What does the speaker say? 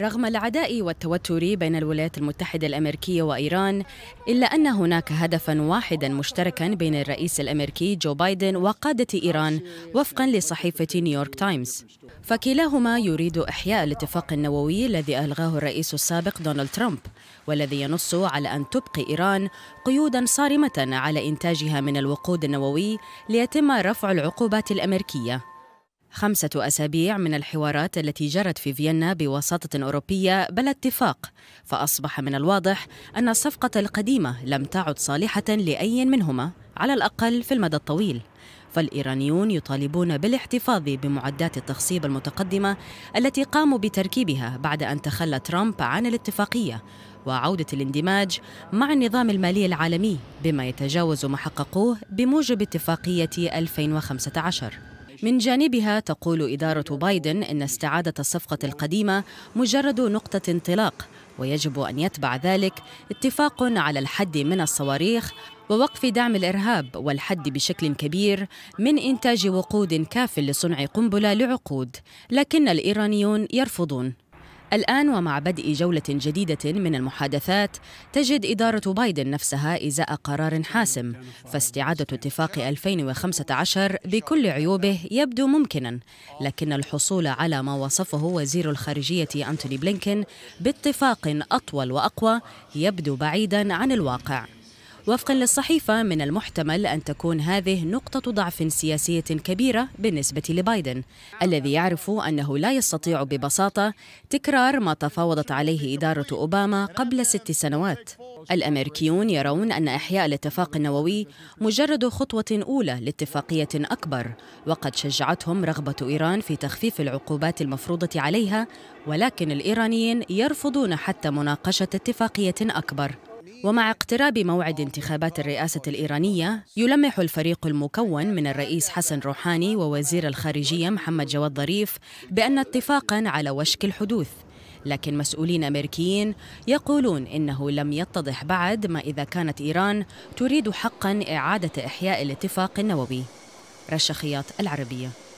رغم العداء والتوتر بين الولايات المتحدة الأمريكية وإيران إلا أن هناك هدفا واحدا مشتركا بين الرئيس الأمريكي جو بايدن وقادة إيران وفقا لصحيفة نيويورك تايمز فكلاهما يريد إحياء الاتفاق النووي الذي ألغاه الرئيس السابق دونالد ترامب والذي ينص على أن تبقي إيران قيودا صارمة على إنتاجها من الوقود النووي ليتم رفع العقوبات الأمريكية خمسة أسابيع من الحوارات التي جرت في فيينا بوساطة أوروبية بلا اتفاق فأصبح من الواضح أن الصفقة القديمة لم تعد صالحة لأي منهما على الأقل في المدى الطويل فالإيرانيون يطالبون بالاحتفاظ بمعدات التخصيب المتقدمة التي قاموا بتركيبها بعد أن تخلى ترامب عن الاتفاقية وعودة الاندماج مع النظام المالي العالمي بما يتجاوز ما حققوه بموجب اتفاقية 2015 من جانبها تقول إدارة بايدن إن استعادة الصفقة القديمة مجرد نقطة انطلاق ويجب أن يتبع ذلك اتفاق على الحد من الصواريخ ووقف دعم الإرهاب والحد بشكل كبير من إنتاج وقود كاف لصنع قنبلة لعقود لكن الإيرانيون يرفضون الآن ومع بدء جولة جديدة من المحادثات تجد إدارة بايدن نفسها إزاء قرار حاسم فاستعادة اتفاق 2015 بكل عيوبه يبدو ممكنا لكن الحصول على ما وصفه وزير الخارجية أنتوني بلينكن باتفاق أطول وأقوى يبدو بعيدا عن الواقع وفقا للصحيفة من المحتمل أن تكون هذه نقطة ضعف سياسية كبيرة بالنسبة لبايدن الذي يعرف أنه لا يستطيع ببساطة تكرار ما تفاوضت عليه إدارة أوباما قبل ست سنوات الأمريكيون يرون أن إحياء الاتفاق النووي مجرد خطوة أولى لاتفاقية أكبر وقد شجعتهم رغبة إيران في تخفيف العقوبات المفروضة عليها ولكن الإيرانيين يرفضون حتى مناقشة اتفاقية أكبر ومع اقتراب موعد انتخابات الرئاسة الإيرانية يلمح الفريق المكون من الرئيس حسن روحاني ووزير الخارجية محمد جواد ظريف بأن اتفاقا على وشك الحدوث لكن مسؤولين أمريكيين يقولون إنه لم يتضح بعد ما إذا كانت إيران تريد حقا إعادة إحياء الاتفاق النووي رشخيات العربية